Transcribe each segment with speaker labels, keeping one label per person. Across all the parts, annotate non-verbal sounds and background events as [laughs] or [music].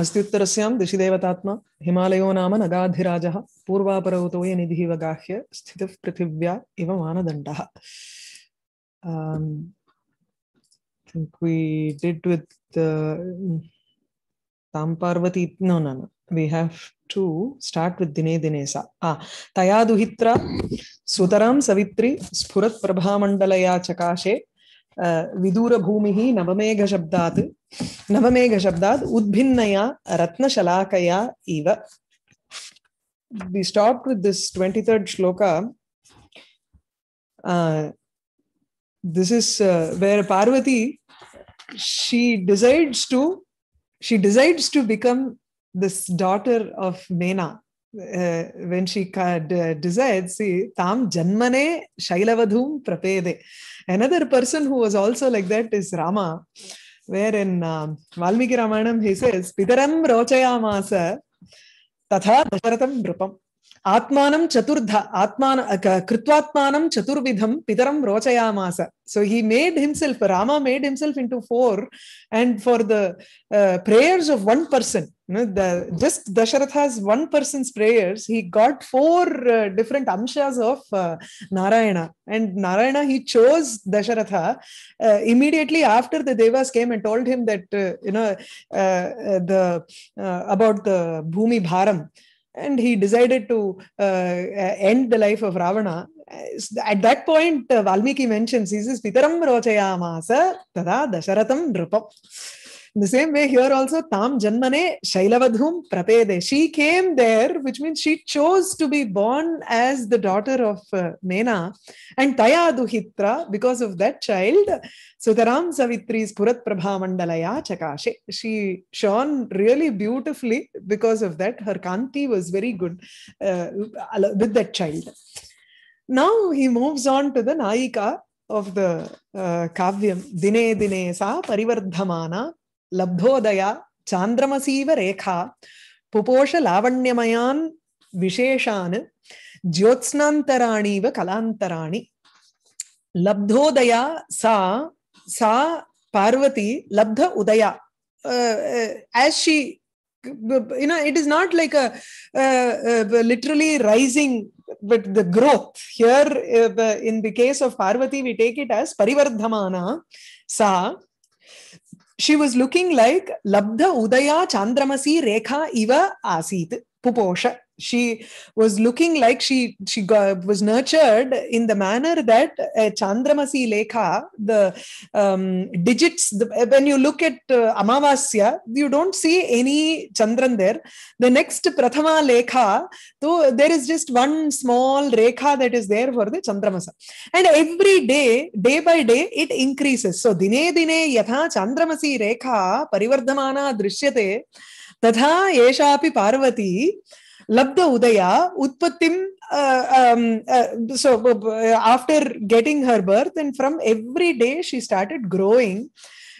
Speaker 1: अस्त्युत्तरस्यां दिशि देवतात्मा हिमालयो नाम नगाधिराजः पूर्वापरवतो ये निधिः वगाह्य स्थितः पृथिव्या इव मानदण्डः um, I think we did with the Tam Parvati. No, no, no. We have to start with Dine Dinesa. Ah, Taya Duhitra, Sutaram Savitri, Spurat Prabhamandalaya Chakashe, विदूर भूमि नवमेघ विदूरभूमिः नवमेघ नवमेघशब्दात् उद्भिन्नया रत्न शलाकया इव we stopped with this 23rd shloka uh, this is uh, where parvati she decides to she decides to become this daughter of mena uh, when she desired, see, tam janmane shailavadhum prapede. Another person who was also like that is Rama, where in uh, Valmiki Ramayanam he says, Pitaram rochayamasa tatha dasharatam drupam. Atmanam Chaturdha, Atman, uh, Krutvatmanam Chaturvidham Pitaram Rochayamasa. So he made himself, Rama made himself into four, and for the uh, prayers of one person, the, just Dasharatha's one person's prayers, he got four uh, different amshas of Narayana. And Narayana, he chose Dasharatha immediately after the devas came and told him that, you know, the about the Bhumi Bharam and he decided to uh, uh, end the life of Ravana. At that point, uh, Valmiki mentions, he says, Pitaram rocayamasa tada dasharatam drupam. In the same way, here also, Tam Janmane Shailavadhum Prapede. She came there, which means she chose to be born as the daughter of uh, Mena. And Taya Duhitra, because of that child, Sutaram Savitri's Purat Prabha Mandalaya Chakashe. She shone really beautifully because of that. Her Kanti was very good uh, with that child. Now he moves on to the Naika of the uh, Kavyam. Dine Dine Sa Parivardhamana लब्धोदया चान्द्रमसीव रेखा पुपोषलावण्यमयान् विशेषान् ज्योत्स्नान्तराणीव कलान्तराणि लब्धोदया सा सा parvati labdha udaya uh, uh, as she you know it is not like a uh, uh, literally rising but the growth here uh, in the case of parvati we take it as parivardhamana sa she was looking like Labdha Udaya Chandramasi Rekha Iva Asit Puposha she was looking like she she got, was nurtured in the manner that uh, Chandramasi Lekha, the um, digits. The, when you look at uh, Amavasya, you don't see any Chandran there. The next Prathama Lekha, so there is just one small Rekha that is there for the Chandramasa, and every day, day by day, it increases. So dine dine yatha Chandramasi Rekha parivardhamana drishyate. तथा api Parvati Labda Udaya, Utpatim, uh, um, uh, so after getting her birth, and from every day she started growing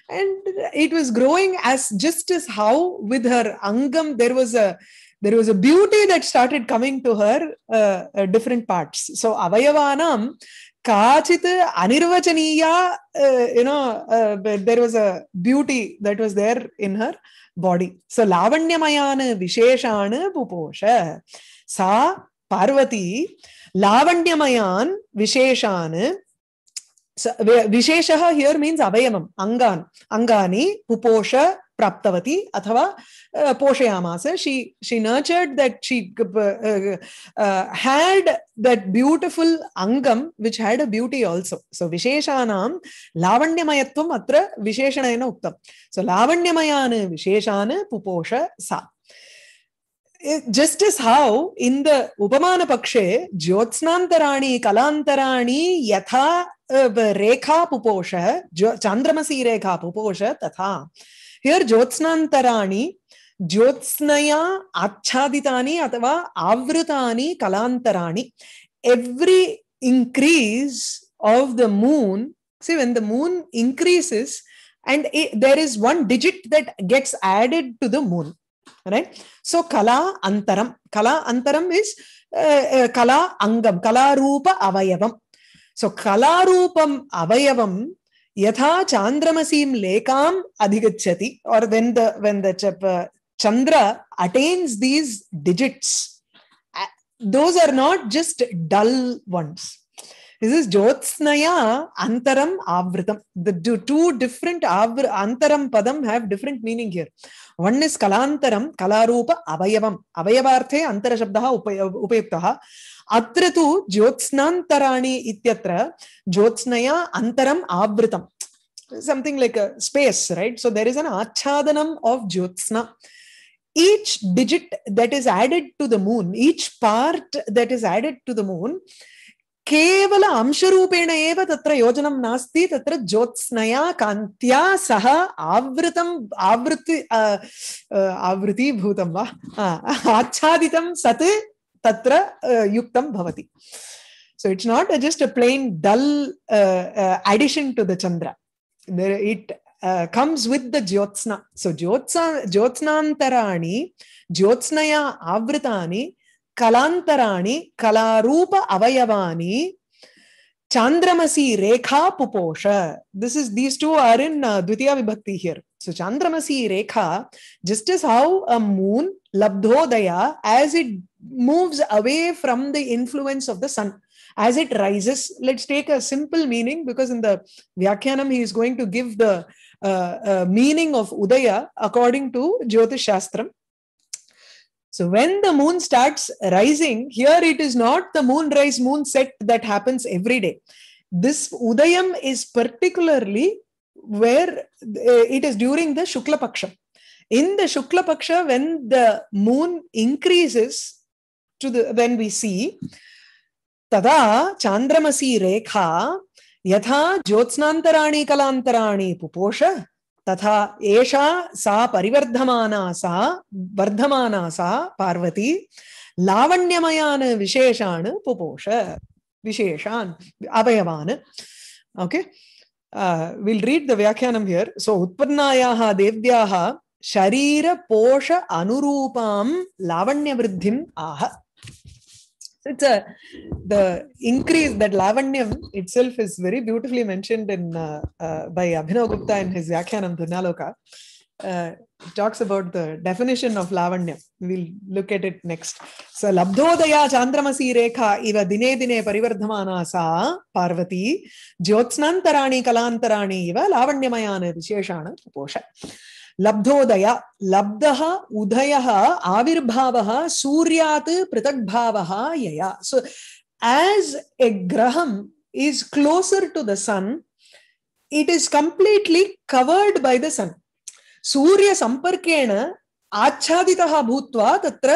Speaker 1: and it was growing as just as how with her angam there was a there was a beauty that started coming to her uh, different parts so avayavanam kachit anirvachaniya you know there was a beauty that was there in her body. So Lavanyamayan Visheshan Puposha. Sa Parvati Lavanyamayan Visheshan so, Visheshaha here means Avayamam, Angan, Angani, Puposha, प्राप्तवती अथवा पोषयामास she she nurtured that she had that beautiful अङ्गं which had a beauty also so विशेषाणां लावण्यमयत्वम् अत्र विशेषणेन उक्तं सो लावण्यमयान् विशेषान् पुपोष सा just as how in the upamana pakshe jyotsnantarani kalantarani yatha rekha puposha chandramasi rekha puposha tatha Here, Jyotsnantarani, Jyotsnaya Achaditani Atava Avritani Kalantarani. Every increase of the moon, see, when the moon increases, and there is one digit that gets added to the moon right so kala antaram kala antaram is uh, uh, kala angam kala rupa avayavam so kala rupam avayavam यथा चांद्रमसीम लेकाम अधिगच्छति और when the when the Chandra attains these digits those are not just dull once this is ज्योत्स्नया अंतरम आवृतम the two different आवृ अंतरम पदम have different meaning here one is कलांतरम कलारूप अवयवम अवयवार्थे अंतर शब्द उपयुक्त अत्र तु ज्योत्स्नान्तराणि इत्यत्र ज्योत्स्नया अन्तरम् आवृतम् something like a space, right? So there is an achadanam of jyotsna. Each digit that is added to the moon, each part that is added to the moon, केवल अंशरूपेण एव तत्र योजनं नास्ति तत्र ज्योत्स्नया कान्त्या सह आवृतम् आवृत्ति आवृतीभूतं वा आच्छादितं सत् तत्र युक्तं भवति so it's not just a plain dull uh, uh, addition to the chandra there, it uh, comes with the jyotsna so jyotsa jyotsnaantarani jyotsnaya avritani kalantarani kalarupa avayavani chandramasi rekha puposha this is these two are in uh, dvitiya vibhakti here so chandramasi rekha just as how a moon labdhodaya as it moves away from the influence of the sun as it rises. Let's take a simple meaning because in the Vyakhyanam, he is going to give the uh, uh, meaning of Udaya according to Jyotish Shastram. So when the moon starts rising, here it is not the moon rise moon set that happens every day. This Udayam is particularly where uh, it is during the Shukla Paksha. In the Shukla Paksha, when the moon increases, to the when we see तदा चांद्रमसी रेखा यथा ज्योत्स्नान्तराणि कलान्तराणि पुपोष तथा एषा सा परिवर्धमाना सा वर्धमाना सा पार्वती लावण्यमयान् विशेषान् पुपोष विशेषान् अवयवान् ओके विल् रीड् द व्याख्यानं हियर् सो उत्पन्नायाः देव्याः शरीरपोष अनुरूपां लावण्यवृद्धिम् आह So it's a the increase that lavanyam itself is very beautifully mentioned in uh, uh, by Abhinav Gupta in his Vyakyanam Dhunaloka. Uh, talks about the definition of lavanyam. We'll look at it next. So labdhodaya chandramasi rekha iva dine dine parivardhamana sa Parvati jyotsnantarani kalantarani iva lavanyamayan visheshana posha. लब्धोदय लब्धः उदयः आविर्भावः सूर्यात् पृथग्भावः यया सो as a graham is closer to the sun, it is completely covered by the sun. Surya samparkena आच्छादितः भूत्वा तत्र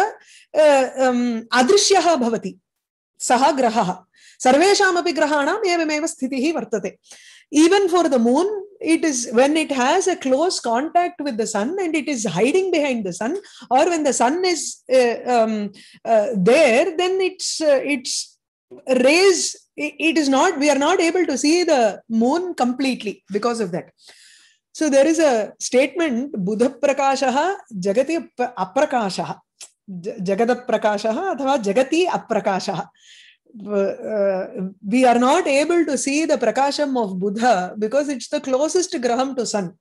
Speaker 1: अदृश्यः भवति सः ग्रहः सर्वेषामपि ग्रहाणाम् एवमेव स्थितिः वर्तते even the moon it is when it has a close contact with the sun and it is hiding behind the sun or when the sun is uh, um, uh, there then it's uh, it's rays it is not we are not able to see the moon completely because of that so there is a statement buddha prakashaha jagati aprakasaha jagada prakashaha athava jagati aprakashaha uh, we are not able to see the prakasham of Buddha because it's the closest graham to sun.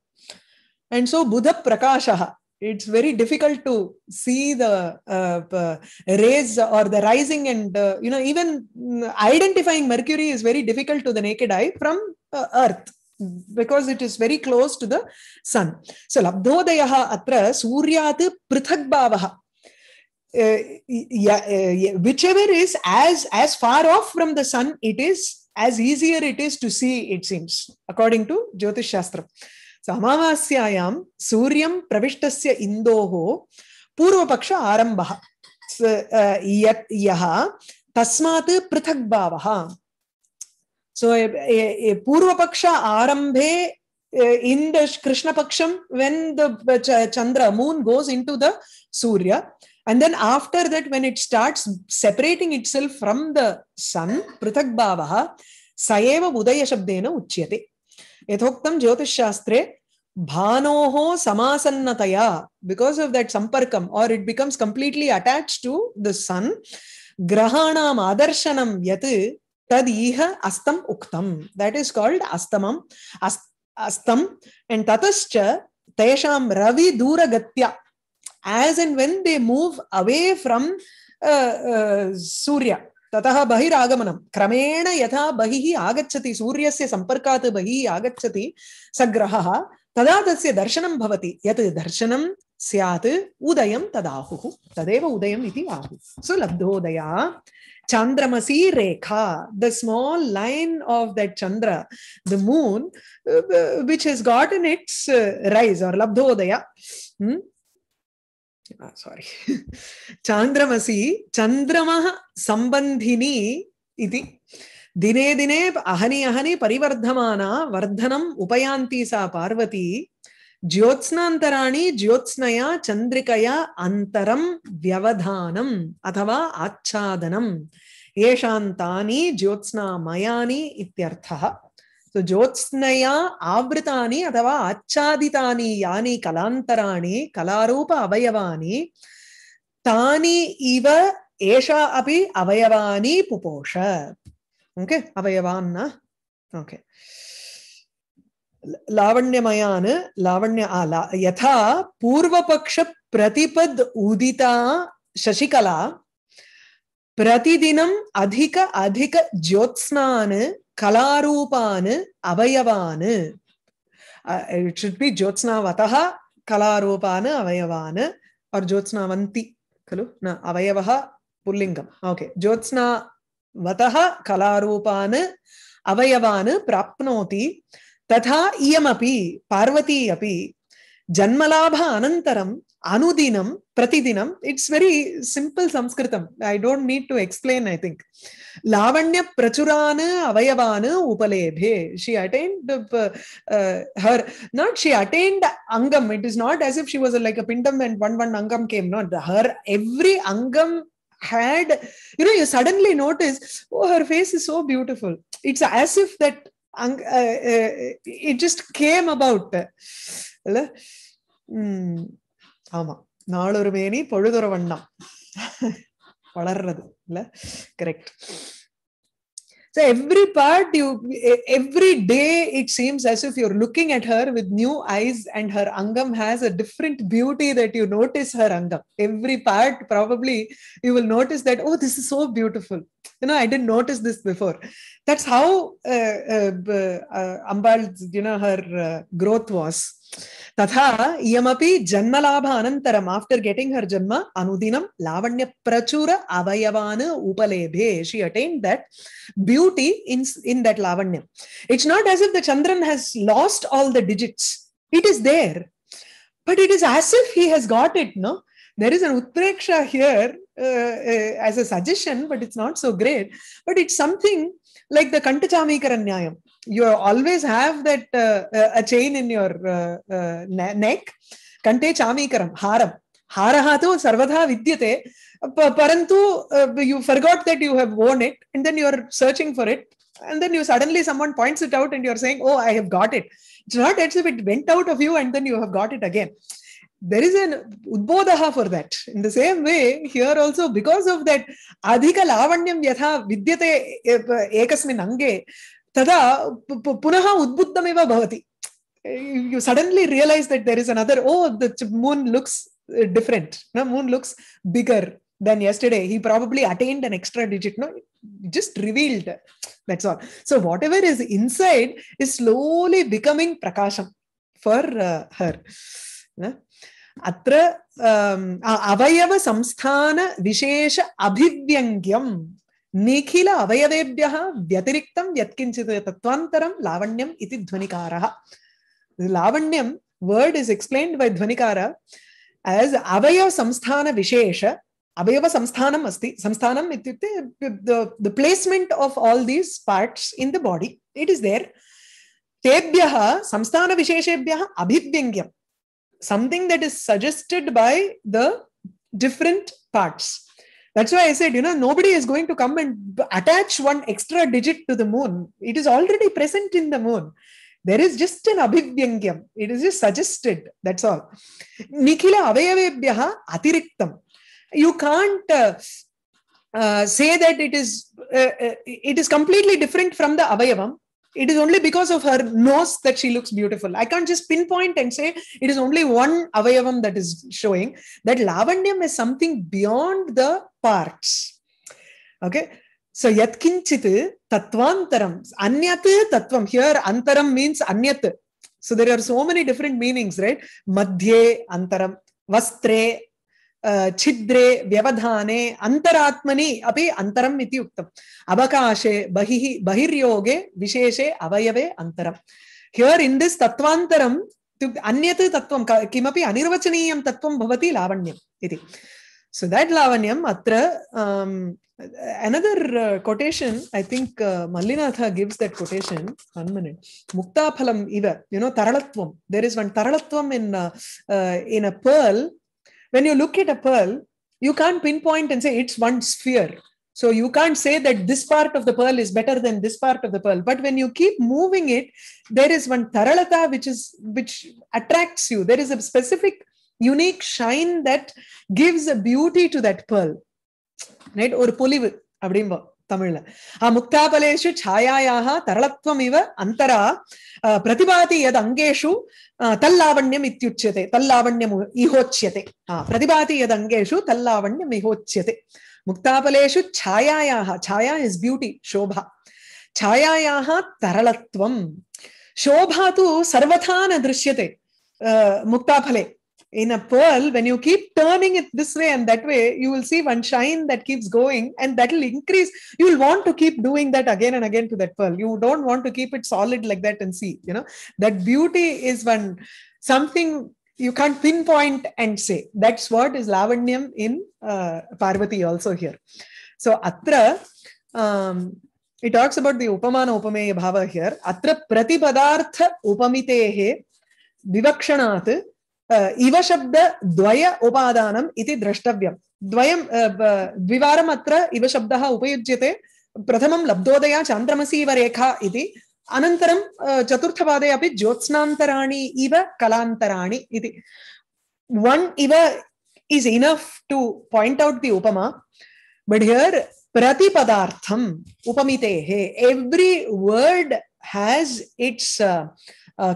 Speaker 1: And so Buddha prakashaha, it's very difficult to see the uh, rays or the rising and, uh, you know, even mm, identifying Mercury is very difficult to the naked eye from uh, Earth. because it is very close to the sun. So labdhodayaha atra suryat prithak uh, yeah, uh, yeah, whichever is as as far off from the sun it is as easier it is to see it seems according to jyotish shastra so amavasyaayam suryam pravishtasya indoho पूर्वपक्ष आरम्भः यः तस्मात् So भावः सो पूर्वपक्ष आरम्भे in the krishna paksham when the uh, chandra moon goes into the surya and then after that, when it starts separating itself from the sun, Prithak Bhavaha, Saeva Udaya Shabdena Uchyate. Yathoktam Jyotish Shastre, Bhanoho Samasannataya, because of that Samparkam, or it becomes completely attached to the sun. Grahanam Adarshanam yathu Tad Iha Astam Uktam. That is called Astamam, Astam, and Tatascha Tesham Ravi Duragatya as and when they move away from uh, uh surya ततः बहिरागमनं क्रमेण यथा बहिः आगच्छति सूर्यस्य सम्पर्कात् बहिः आगच्छति सग्रहः तदा तस्य दर्शनं भवति यत् दर्शनं स्यात् उदयं तदाहुः तदेव उदयम् इति आहु सो लब्धोदया chandramasi rekha the small line of that chandra the moon uh, uh, which has gotten its rise or labdhodaya hmm? Sorry चांद्रमसी चंद्रम संबंधिनी इति दिने दिने अहनी अहनी परिवर्धमाना वर्धनम उपयांती सा पार्वती ज्योत्स्नांतराणी ज्योत्स्नया चंद्रिकया अंतरम व्यवधानम अथवा आच्छादनम येषां तानि ज्योत्स्नामयानि इत्यर्थः तो ज्योत्नया आवृता अथवा आच्छादिता यानी कलांतरा कलारूप अवयवा तानीव पुपोष ओके अवयवान्न ओके लावण्यमयान लावण्य आला यथा पूर्वपक्ष प्रतिपद उदिता शशिकला प्रतिदिनम अधिक अधिक ज्योत्स्नान கலாரூபானு அவயவானு இட் ஷுட் பி ஜோத்ஸ்னாவதः கலாரூபானு அவயவானு ஆர் ஜோத்ஸ்னாவந்தி खलु न அவயவः புல்லிங்கம் ஓகே ஜோத்ஸ்னாவதः கலாரூபானு அவயவானு प्राप्नोति तथा इयमपि पार्वती अपि जन्मलाभ अनन्तरम् अनुदिनं प्रतिदिनं इट्स् वेरी सिम्पल् संस्कृतम् I don't need to explain I think lavanya prachurana avayavana upalebhe. She attained uh, her, not she attained angam. It is not as if she was like a pindam and one one angam came. Not her every angam had, you know, you suddenly notice, oh, her face is so beautiful. It's as if that uh, uh, it just came about. Hmm. ஆமா நாளொரு மேனி பொழுதொரு வண்ணம் வளர்றது இல்ல correct So every part you every day it seems as if you're looking at her with new eyes and her angam has a different beauty that you notice her angam. Every part probably you will notice that oh this is so beautiful. You know I didn't notice this before. That's how uh, uh, uh Ambal you know her uh, growth was तथा इयमपि जन्मलाभ अनन्तरम् after getting her जन्म अनुदिनं लावण्यप्रचुर अवयवान् उपलेभे she attain that beauty in in that लावण्यम् it's not as if the Chandran has lost all the digits it is there but it is as if he has got it no there is an utpreksha here uh, uh, as a suggestion, but it's not so great. But it's something like the Kantachamikara Nyayam you always have that uh, uh, a chain in your uh, uh, neck kante chamikaram haram haraha sarvadha vidyate parantu uh, you forgot that you have worn it and then you are searching for it and then you suddenly someone points it out and you're saying oh i have got it it's not as if it went out of you and then you have got it again there is an udbodaha for that in the same way here also because of that adhika lavanyam yatha vidyate eh, eh, ekasmin ange तदा पुनः उद्बुद्धमेव भवति you suddenly realise that there is another oh the moon looks different no moon looks bigger than yesterday he probably attend an extra digit no just revealed that's all so whatever is inside is slowly becoming प्रकाशं for हर् अत्र अवयवसंस्थानविशेष अभिव्यङ्ग्यम् निखिल अवयवेभ्यः व्यतिरिक्तं यत्किञ्चित् तत्त्वान्तरं लावण्यम् इति ध्वनिकारः लावण्यं word is explained by Dhvanikara as अवयवसंस्थानविशेष अवयवसंस्थानम् अस्ति संस्थानम् इत्युक्ते the placement of all these parts in the body it is there तेभ्यः संस्थानविशेषेभ्यः अभिव्यङ्ग्यं something that is suggested by the different parts that's why I said, you know, nobody is going to come and attach one extra digit to the moon. It is already present in the moon. There is just an abhivyangyam. It is just suggested. That's all. Nikila avayavebhyaha atiriktam. You can't uh, uh, say that it is uh, uh it is completely different from the avayavam it is only because of her nose that she looks beautiful. I can't just pinpoint and say it is only one avayavam that is showing. That lavanyam is something beyond the parts. Okay. So yatkinchit tatvantaram. Anyat tatvam. Here antaram means anyat. So there are so many different meanings, right? Madhye antaram. Vastre छिद्रे व्यवधाने अन्तरात्मनि अपि अन्तरम् इति उक्तम् अवकाशे बहिः बहिर्योगे विशेषे अवयवे अन्तरम् here in this तत्त्वान्तरम् इत्युक्ते अन्यत् तत्त्वं किमपि अनिर्वचनीयं तत्त्वं भवति लावण्यम् इति सो देट् लावण्यम् अत्र another uh, quotation i think uh, mallinatha gives that quotation one minute mukta phalam iva you know taralatvam there is one taralatvam in uh, in a pearl When you look at a pearl, you can't pinpoint and say it's one sphere. So you can't say that this part of the pearl is better than this part of the pearl. But when you keep moving it, there is one taralata which is which attracts you. There is a specific unique shine that gives a beauty to that pearl. right? Or பொலிவு அப்படிம்போம் ತಮಿಳ ಆ ಮುಕ್ತಾಬಲೇಶು ಛಾಯಾಯಾಹ ತರಳತ್ವಮಿವ ಅಂತರ ಪ್ರತಿಭಾತಿ ಯದ್ ಅಂಗೇಶು ತಲ್ಲಾವಣ್ಯಂ ಇತ್ಯುಚ್ಯತೆ ತಲ್ಲಾವಣ್ಯಂ ಇಹೋಚ್ಯತೆ ಆ ಪ್ರತಿಭಾತಿ ಯದ್ ಅಂಗೇಶು ತಲ್ಲಾವಣ್ಯಂ ಇಹೋಚ್ಯತೆ ಮುಕ್ತಾಬಲೇಶು ಛಾಯಾಯಾಹ ಛಾಯಾ ಇಸ್ ಬ್ಯೂಟಿ ಶೋಭಾ ಛಾಯಾಯಾಹ ತರಳತ್ವಂ ಶೋಭಾ ತು ದೃಶ್ಯತೆ ಮುಕ್ತಾಫಲೆ in a pearl, when you keep turning it this way and that way, you will see one shine that keeps going and that will increase. You will want to keep doing that again and again to that pearl. You don't want to keep it solid like that and see, you know, that beauty is one something you can't pinpoint and say. That's what is Lavanyam in uh, Parvati also here. So, Atra. Um, it talks about the upamana upameya bhava here. Atra pratipadartha upamitehe vivakshanath इव शब्द द्वय उपादानम इति द्रष्टव्यं द्वयं द्विवारम् अत्र इव शब्दः उपयुज्यते प्रथमं लब्धोदया इव रेखा इति अनन्तरं चतुर्थपादे अपि ज्योत्स्नान्तराणि इव कलान्तराणि इति वन् इव is enough to point out the उपमा बट् हियर् प्रतिपदार्थम् उपमितेः every word has its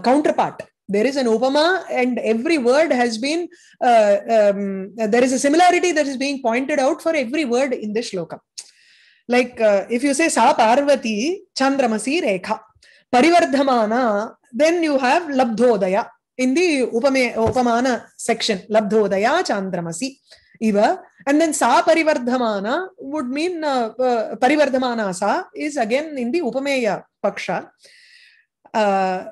Speaker 1: counterpart there is an upama and every word has been uh, um, there is a similarity that is being pointed out for every word in the shloka like uh, if you say sa parvati chandramasi rekha parivardhamana then you have labdhodaya in the upame, upamana section labdhodaya chandramasi iva and then sa parivardhamana would mean uh, uh, parivardhamana sa is again in the upameya paksha uh,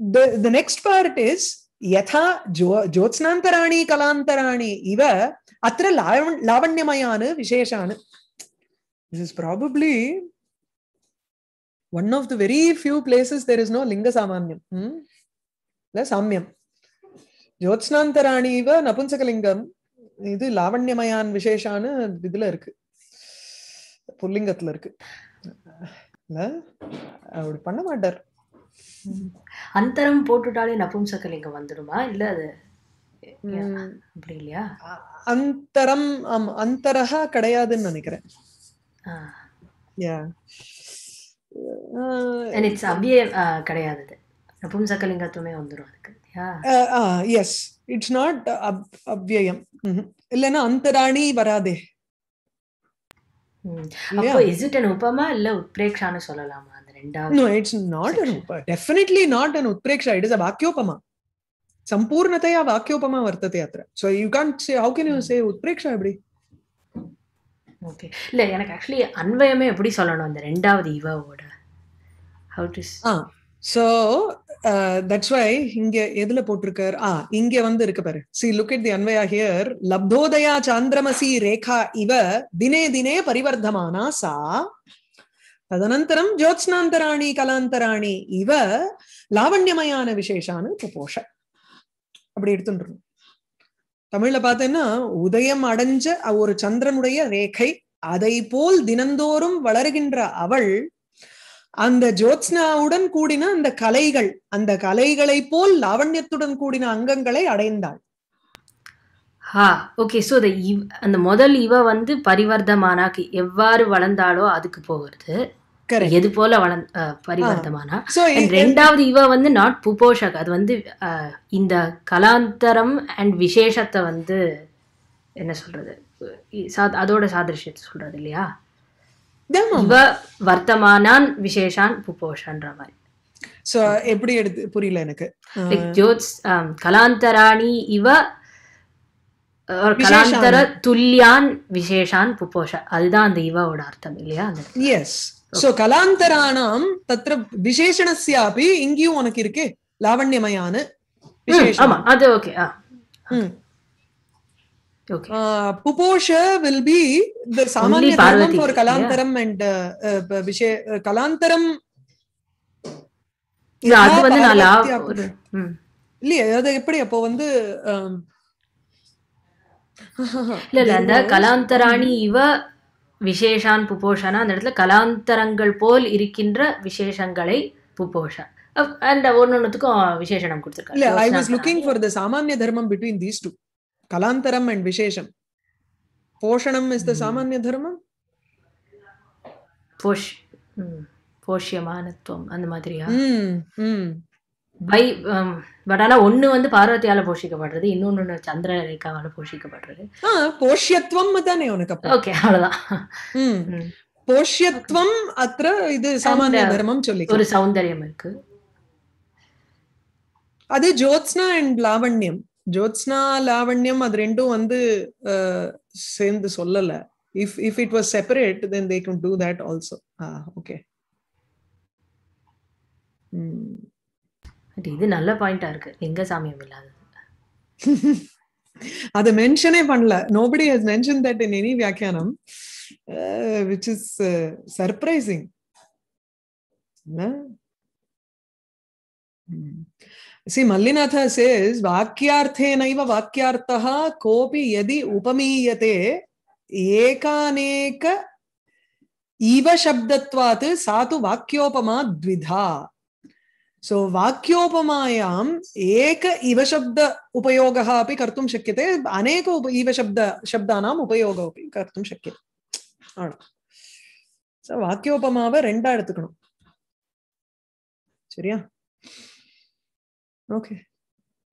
Speaker 1: the, the next part is यथा ज्यो ज्योत्स्नान्तराणि कलान्तराणि इव अत्र लावण् लावण्यमयान् विशेषान् this is probably one of the very few places there is no linga samanyam hmm? la samyam jyotsnantarani va napunsakalingam இது லாவண்யமயான் விசேஷான்னு இதுல இருக்கு புல்லிங்கத்துல இருக்கு இல்ல அவர் பண்ண மாட்டார்
Speaker 2: [laughs] அந்தரம் போட்டுட்டாலே நபும் சக்கலிங்கம் வந்துடுமா இல்ல அது அப்படி இல்லையா
Speaker 1: அந்தரம் ஆமா அந்தரஹா கிடையாதுன்னு நினைக்கிறேன் இட்ஸ் அப்படியே கிடையாது நபும்சகலிங்கத்துவமே வந்துடும் அதுக்கு எஸ் இட்ஸ் நாட் அவ்யயம் இல்லைன்னா அந்தராணி வராதே அப்போ இஸ் இட் அன் உபமா இல்ல உத்ரேக்ஷான்னு
Speaker 2: சொல்லலாமா ரெண்டாவது no
Speaker 1: it's not an definitely not an utpreksha it is a vakyopama ಸಂಪೂರ್ಣತೆಯ ವಾಕ್ಯೋಪಮ ವರ್ತತೆ ಅತ್ರ so you can say how எப்படி ஓகே இல்லை எனக்கு ஆக்சுவலி அன்வயமே எப்படி சொல்லணும் அந்த ரெண்டாவது இவாவோட how to ah so that's why இங்க எதுல போட்டிருக்கார் ஆ இங்க வந்து இருக்கு பாரு சி லுக் இட் தி அன்வயா ஹியர் லப்தோதயா சாந்திரமசி ரேகா இவ தினே தினே பரிவர்த்தமானா சா ததனந்தரம் ஜோத்னாந்தராணி கலாந்தராணி இவ லாவண்யமயான விசேஷான புபோஷ அப்படி எடுத்துட்டுருணும் தமிழ்ல பார்த்தேன்னா உதயம் அடைஞ்ச ஒரு சந்திரனுடைய ரேகை அதை போல் தினந்தோறும் வளர்கின்ற அவள் அந்த ஜோத்ஸ்னாவுடன் கூடின அந்த கலைகள் அந்த கலைகளை போல் லாவண்யத்துடன் கூடின அங்கங்களை அடைந்தாள் ஹா ஓகே ஸோ அந்த முதல்
Speaker 2: இவ வந்து பரிவர்த்தமானாக்கு எவ்வாறு வளர்ந்தாலோ அதுக்கு போகிறது இது போல வள பரிவர்த்தமானா ரெண்டாவது இவ வந்து நாட் புபோஷக் அது வந்து இந்த கலாந்தரம் அண்ட் விசேஷத்தை வந்து என்ன சொல்றது அதோட சாதிருஷ்யத்தை சொல்றது இல்லையா இவ வர்த்தமானான் விசேஷான் புபோஷன்ற மாதிரி ஸோ எப்படி எடுத்து புரியல எனக்கு ஜோத்ஸ் கலாந்தராணி இவ கலாந்தர துல்லியான் விசேஷான் புபோஷ அதுதான் அந்த இவோட அர்த்தம் இல்லையா
Speaker 1: எஸ் சோ கலாந்தராணாம் தத்திர விசேஷணஸ்யாபி இங்கேயும் உனக்கு இருக்கு லாவண்யமயான அது ஓகே புபோஷ வில் பி த சாமானிய தர்மம் ஃபார் கலாந்தரம் அண்ட் விஷய கலாந்தரம் இல்லையா அது எப்படி அப்போ வந்து இல்ல இல்ல அந்த கலாந்தராணி
Speaker 2: இவ விசேஷான் புபோஷனா அந்த இடத்துல கலாந்தரங்கள் போல் இருக்கின்ற விசேஷங்களை புபோஷா அண்ட் ஒன்னொன்னுக்கும் விசேஷனம் கொடுத்துருக்காங்க இல்ல I was looking
Speaker 1: for the சாமானிய தர்மம் பிட்வீன் தீஸ் டூ கலாந்தரம் அண்ட் விசேஷம் போஷணம் இஸ் த சாமானிய தர்மம் போஷ்
Speaker 2: போஷ்யமானத்துவம் அந்த மாதிரியா பை பட் um, ஆனா ஒண்ணு வந்து பார்வதியால போஷிக்கப்படுறது இன்னொன்னு சந்திர ரேகாவால போஷிக்கப்படுறது
Speaker 1: போஷ்யத்துவம் தானே உனக்கு ஓகே அவ்வளவுதான் போஷ்யத்துவம் அத்திர இது சாமானிய தர்மம் சொல்லி ஒரு சௌந்தரியம் இருக்கு அது ஜோத்ஸ்னா அண்ட் லாவண்யம் ஜோத்ஸ்னா லாவண்யம் அது ரெண்டும் வந்து சேர்ந்து சொல்லல if if it was separate then they can do that also okay hmm but இது நல்ல பாயிண்டா இருக்கு லிங்க சாமியம் இல்லாதது [laughs] அதை மென்ஷனே பண்ணல nobody has mention that in any வியாக்கியானம் விச் இஸ் சர்ப்ரைசிங் சி மல்லிநாத சேஸ் வாக்கியார்த்தேனைவ வாக்கியார்த்தா கோபி எதி உபமீயதே ஏகானேக இவ சப்தத்வாத்து சாது வாக்கியோபமா த்விதா सो वाक्योपमायाम् एक इव शब्द उपयोगः अपि कर्तुं शक्यते अनेक इव शब्द शब्दानाम् उपयोगः अपि कर्तुं शक्यते सो वाक्योपमाव रेण्डा एतुकणम् சரியா ஓகே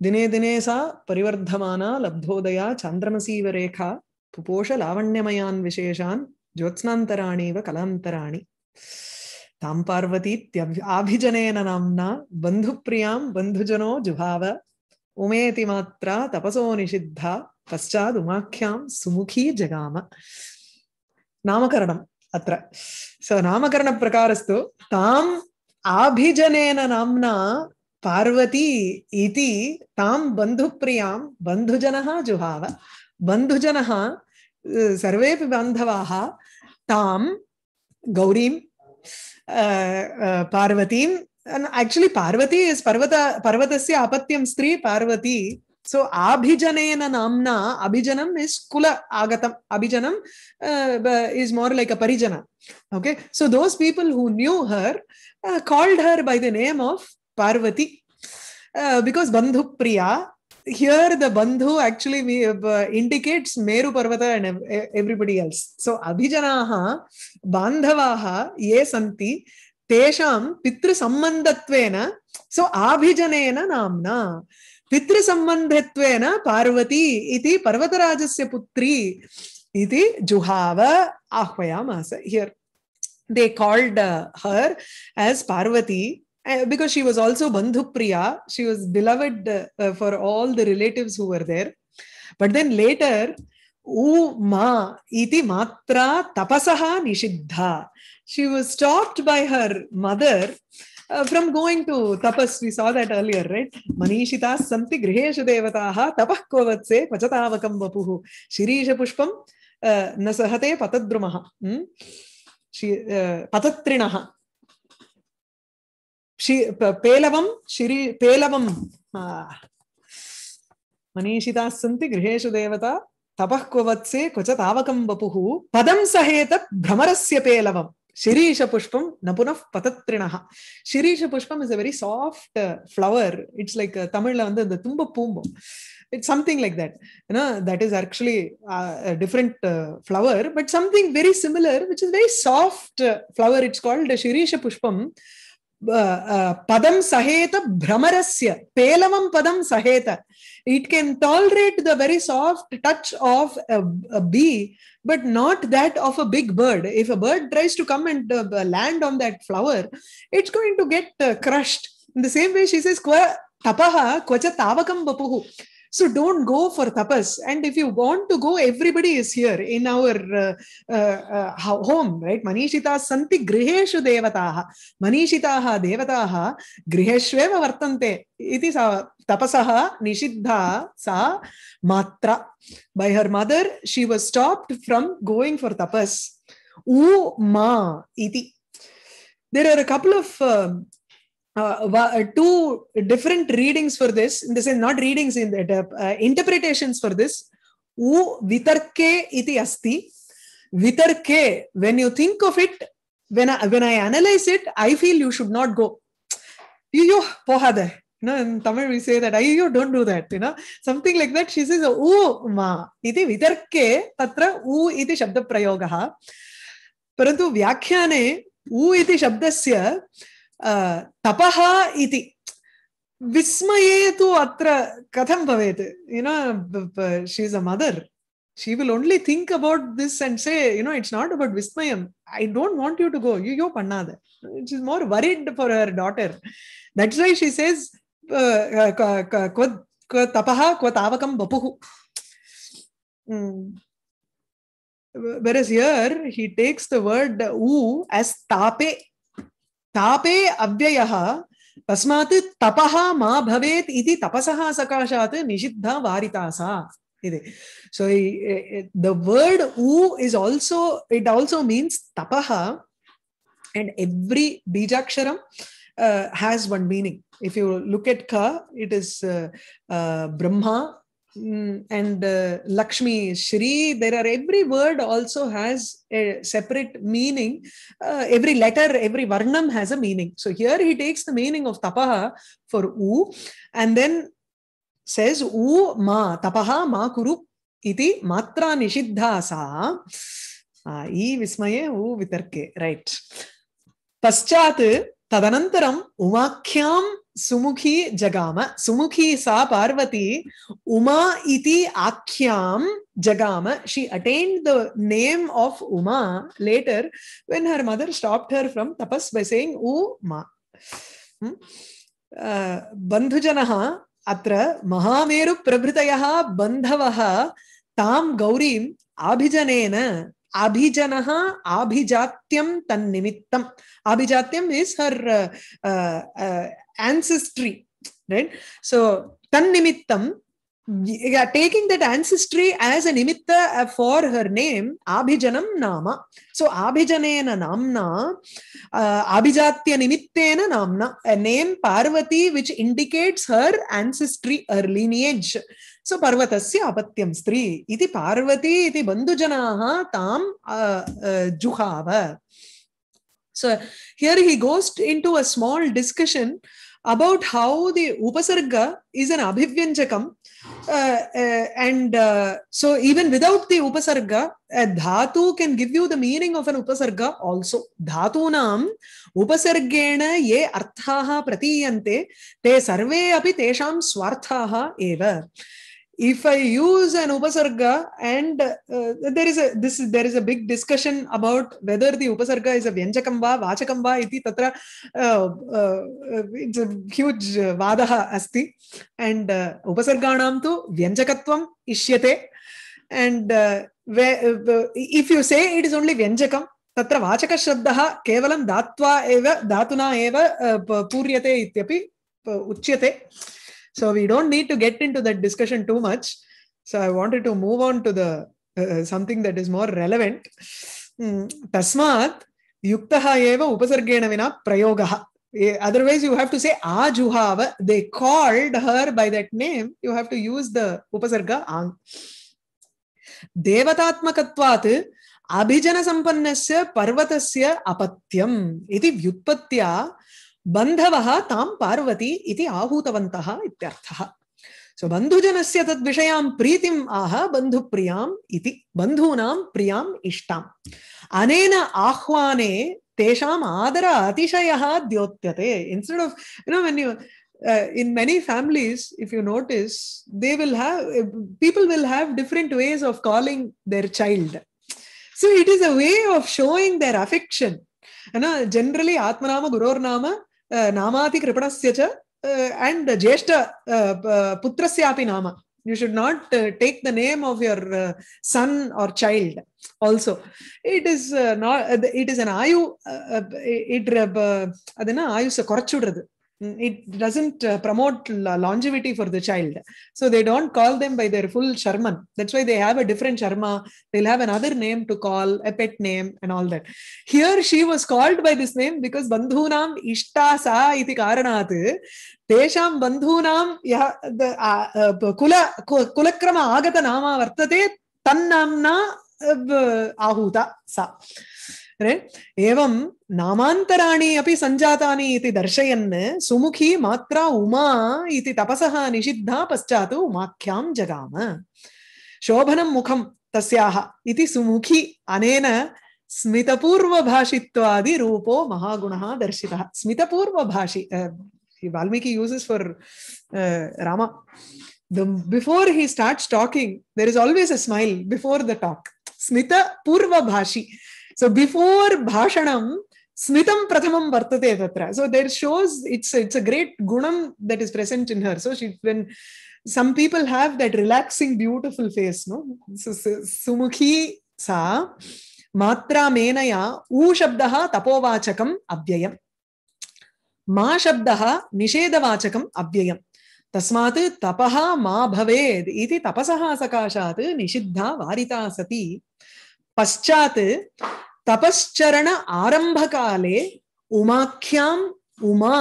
Speaker 1: தினே தினே சா பரிவர்த்தமான லப்தோதயா சந்திரமசீவ ரேகா புபோஷ லாவண்யமயான் விசேஷான் ஜோத்ஸ்னாந்தராணிவ கலாந்தராணி तां पार्वतीत्यभिजनेन नाम्ना बन्धुप्रियां बन्धुजनो जुभाव उमेति मात्रा तपसो निषिद्धा पश्चात् उमाख्यां सुमुखी जगाम नामकरणम् अत्र सो नामकरणप्रकारस्तु ताम् आभिजनेन नाम्ना पार्वती इति तां बन्धुप्रियां बन्धुजनः जुहाव बन्धुजनः सर्वेपि बान्धवाः तां गौरीं parvatim and actually parvati is parvata parvatasya apatyam stri parvati so abhijanena namna abhijanam is kula agatam abhijanam uh, is more like a parijana okay so those people who knew her uh, called her by the name of parvati uh, because bandhupriya here the bandhu actually we, uh, indicates meru parvata and everybody else so abhijanaha bandhavaha ye santi तेषां पितृसम्बन्धत्वेन सो आभिजनेन नाम्ना पितृसम्बन्धत्वेन पार्वती इति पर्वतराजस्य पुत्री इति जुहाव आह्वयामास here they called uh, her as Parvati because she was also Bandhupriya. She was beloved uh, for all the relatives who were there. But then later, Uma iti matra tapasaha nishiddha. She was stopped by her mother uh, from going to tapas. We saw that earlier, right? Manishita santi griheshu devataha tapah kovatse pachatavakam vapuhu. Shirisha pushpam uh, nasahate patadrumaha. Hmm? She, uh, patatrinah. பேலவம் शिरि पेलवं मनीषिताः सन्ति गृहेषु देवता तपः क्ववत्से क्वच तावकं वपुः पदं सहेतत् भ्रमरस्य पेलवम् शिरीषपुष्पं न पुनः पतत्रिणः शिरीषपुष्பம் is a very soft flower it's like தமிழ்ல வந்து இந்த தும்ப பூம்பம் இட்ஸ் சம்திங் லைக் தட் ஏன்னா that is actually different flower but something very similar which is very soft flower it's called ஷிரீஷ புஷ்பம் padam saheta brhamarasya pelavam padam saheta it can tolerate the very soft touch of a, bee but not that of a big bird if a bird tries to come and uh, land on that flower it's going to get uh, crushed in the same way she says kwa tapaha kwacha tavakam bapuhu so don't go for tapas. And if you want to go, everybody is here in our uh, uh, uh, home, right? Manishita santi griheshu devataha. Manishitaha devataha griheshveva vartante. Iti sa tapasaha nishiddha sa matra. By her mother, she was stopped from going for tapas. U ma iti. There are a couple of um, uh, uh, two different readings for this This is not readings in that uh, interpretations for this u vitarke iti asti vitarke when you think of it when i when i analyze it i feel you should not go you you you know in tamil we say that you don't do that you know something like that she says u ma iti vitarke tatra u iti shabda prayogaha परन्तु व्याख्याने u iti shabdasya. तपः iti विस्मये तु अत्र कथं भवेत् you know she is a mother she will only think about this and say you know it's not about vismayam i don't want you to go you yo pannada she's more worried for her daughter that's why she says क्व तपः क्व तावकं वपुः whereas here he takes the word u as "tapi." तापे अव्यय तस्मा तप मा तपस सकाशा निषिद्ध निषिद्धा वारिता सा सो द वर्ड ऊ is also it also means तप एंड एव्री बीजाक्षर has one meaning if you look at ka it is uh, uh, brahma Mm, and uh, Lakshmi, Shri, there are every word also has a separate meaning. Uh, every letter, every varnam has a meaning. So here he takes the meaning of tapaha for u and then says u ma, tapaha ma kuru iti matra nishiddha sa. Uh, ah, e vismaye u vitarke, right. Paschat तदनन्तरम् उमाख्यां सुमुखी जगाम सुमुखी सा पार्वती उमा इति आख्यां jagama she attained the name of uma later when her mother stopped her from tapas by saying uma hmm? uh, bandhujanah अत्र महामेरुप्रभृतयः बन्धवः तां गौरीम् आभिजनेन अभिजन अभिजात्यम तन्निमित्तम अभिजात्यम is her ancestry right so तन्निमित्तम taking that ancestry as a निमित्त फॉर हर नेम आभिजनम नाम सो आभिजन नामना अभिजात्य निमित्तेन name Parvati which indicates her ancestry her lineage so पर्वतस्य अपत्यं स्त्री इति पार्वती इति बन्धुजनाः तां जुहाव सो हियर् हि गोस् in to a small discussion about how the upasarga is an abhivyanjakam uh, uh, and uh, so even without the upasarga uh, dhatu can give you the meaning of an upasarga also dhatunam upasargena ye arthaha pratiyante te sarve api tesham swarthaha eva if i use an upasarga and uh, there is a this there is a big discussion about whether the upasarga is a vyanjakam va vachakam va iti tatra uh, uh, it's a huge vadah asti and uh, upasarganam tu vyanjakatvam ishyate and uh, where, uh, if you say it is only vyanjakam तत्र वाचकशब्दः केवलं दात्वा एव धातुना एव पूर्यते इत्यपि उच्यते So we don't need to get into that discussion too much. So I wanted to move on to the uh, uh something that is more relevant. Hmm, tasmat yuktaha eva upasargena vina prayogaha. Eh, otherwise, you have to say ajuhava. They called her by that name. You have to use the upasarga ang. देवतात्मकत्वात् अभिजनसम्पन्नस्य पर्वतस्य अपत्यम् इति व्युत्पत्त्या बंधव तां पार्वती इति आहूतवन्तः इत्यर्थः सो बन्धुजनस्य तद्विषयां प्रीतिम् आह बन्धुप्रियाम् इति बंधूना प्रियाम् इष्टा अनेन आह्वाने तेषाम आदर अतिशय द्योत्यते instead of you know when you Uh, in many families, if you notice, they will have people will have different ways of calling their child. So it is a way of showing their affection. You know, generally, Atmanama Guror Nama नामाति कृपणस्य च and jeshta uh, putrasyapi nama you should not uh, take the name of your uh, son or child also it is uh, not it is an ayu uh, it adena ayusa korachudradhu Mm, it doesn't uh, promote longevity for the child. So they don't call them by their full Sharman. That's why they have a different Sharma. They'll have another name to call, a pet name, and all that. Here she was called by this name because Bandhunam Sa iti karanat. Tesham Bandhunam yah, the, uh, uh, kula, kulakrama agata nama vartate tannamna uh, ahuta sa. एवं नामांतराणि अपि संजातानि इति दर्शयन् सुमुखी मात्रा उमा इति तपसः निषिद्धा पश्चात् उमाख्यां जगाम शोभनं मुखं तस्याः इति सुमुखी अनेन स्मितपूर्वभाषित्वादि रूपो महागुणः दर्शितः स्मितपूर्वभाषि Valmiki uses for Rama the before he starts talking there is always a smile before the talk smita purva bhashi so before भाषणं स्मितं प्रथम वर्तते तत्र so there shows it's it's a great गुणं that is present in her so she when some people have that relaxing beautiful face no so, so, मात्रा मेनया ऊ शब्दः तपोवाचकम् अव्ययम् मा शब्दः निषेधवाचकम् अव्ययम् तस्मात् तपः मा भवेद् इति तपसः सकाशात् निषिद्धा वारिता सती पश्चात् तपश्चरण आरंभ काले उमाख्याम् उमा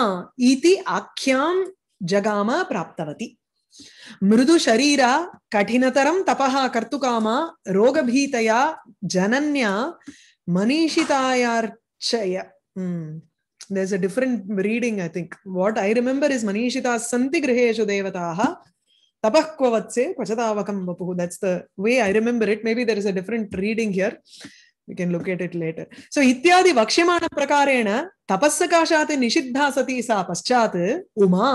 Speaker 1: इति आख्यां जगाम प्राप्तवती मृदु मृदुशरीरा कठिनतरं तपः कर्तुकामा रोगभीतया जनन्या मनीषितायार्चय there's a different reading i think what i remember is manishita santi griheshu devataha tapakvavatse Pachatavakam Vapuhu. that's the way i remember it maybe there is a different reading here we can look at it later so ityadi vakshimana prakarena tapasakashat nishidha sati sa paschat uma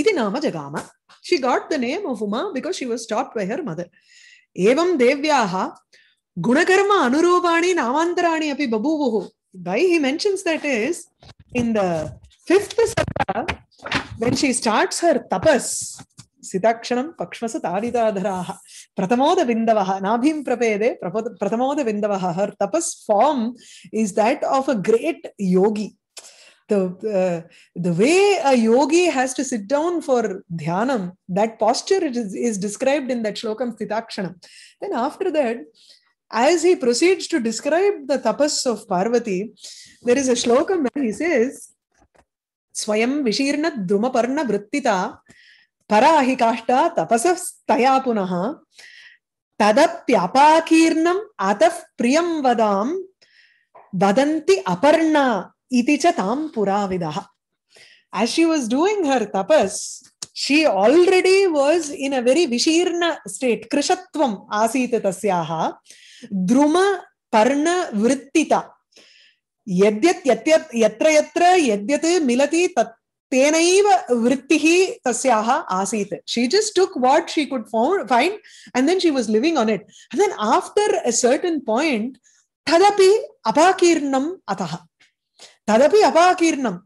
Speaker 1: iti nama jagama she got the name of uma because she was taught by her mother evam devyaha gunakarma anurupani namantarani api babuvuhu why he mentions that is in the fifth sutta when she starts her tapas sitakshanam pakshvasa tadidadharaha Prathamoda Vindavaha, Nabhim Prapede, Prathamoda Vindavaha, her tapas form is that of a great yogi. The, uh, the way a yogi has to sit down for dhyanam, that posture is, is described in that shlokam sthitakshanam. Then after that, as he proceeds to describe the tapas of Parvati, there is a shlokam where he says, Swayam Vishirna Dhumaparna Vrittita पराहि काष्ठा तपसस्तया पुनः तदप्यपाकीर्णम् अतः प्रियं वदां वदन्ति अपर्णा इति च तां पुराविदः as she was doing her tapas she already was in a very vishirna state krishatvam asita tasyaha druma parna vrittita यद्यत् यत्र यत्र यद्यत् मिलति तत् तेनैव वृत्तिः तस्याः आसीत् she just took what she could find and then she was living on it and then after a certain point तदपि अपाकीर्णम् अतः तदपि अपाकीर्णम्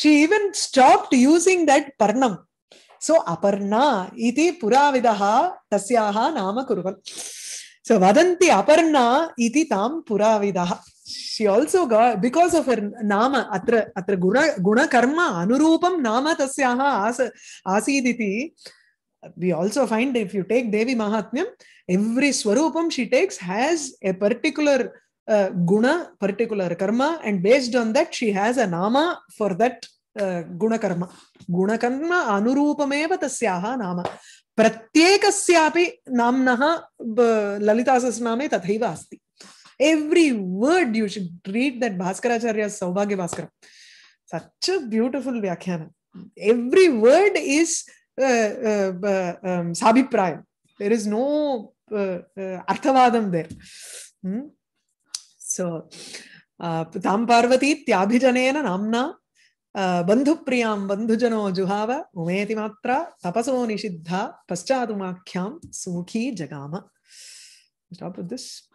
Speaker 1: she even stopped using that पर्णम् सो अपर्णा इति पुराविदः तस्याः नाम कुर्वन् सो वदन्ति अपर्णा इति तां पुराविदः she also got because of her nama atra atra guna guna karma anurupam nama tasyaha as asiditi we also find if you take devi mahatmyam every swarupam she takes has a particular uh, guna particular karma and based on that she has a nama for that uh, guna karma guna karma anurupameva tasyaha nama प्रत्येकस्यापि नाम्नः ललितासस्नामे तथैव अस्ति every word you should read that bhaskaracharya's saubhagya bhaskara such a beautiful vyakhyana every word is uh, uh, um, sabhi sabipraya there is no uh, uh, arthavadam there hmm? so तां पार्वती त्याभिजनेन नाम्ना बन्धुप्रियां बन्धुजनो जुहाव उमेति मात्रा तपसो निषिद्धा पश्चादुमाख्यां सुखी जगाम Stop with this.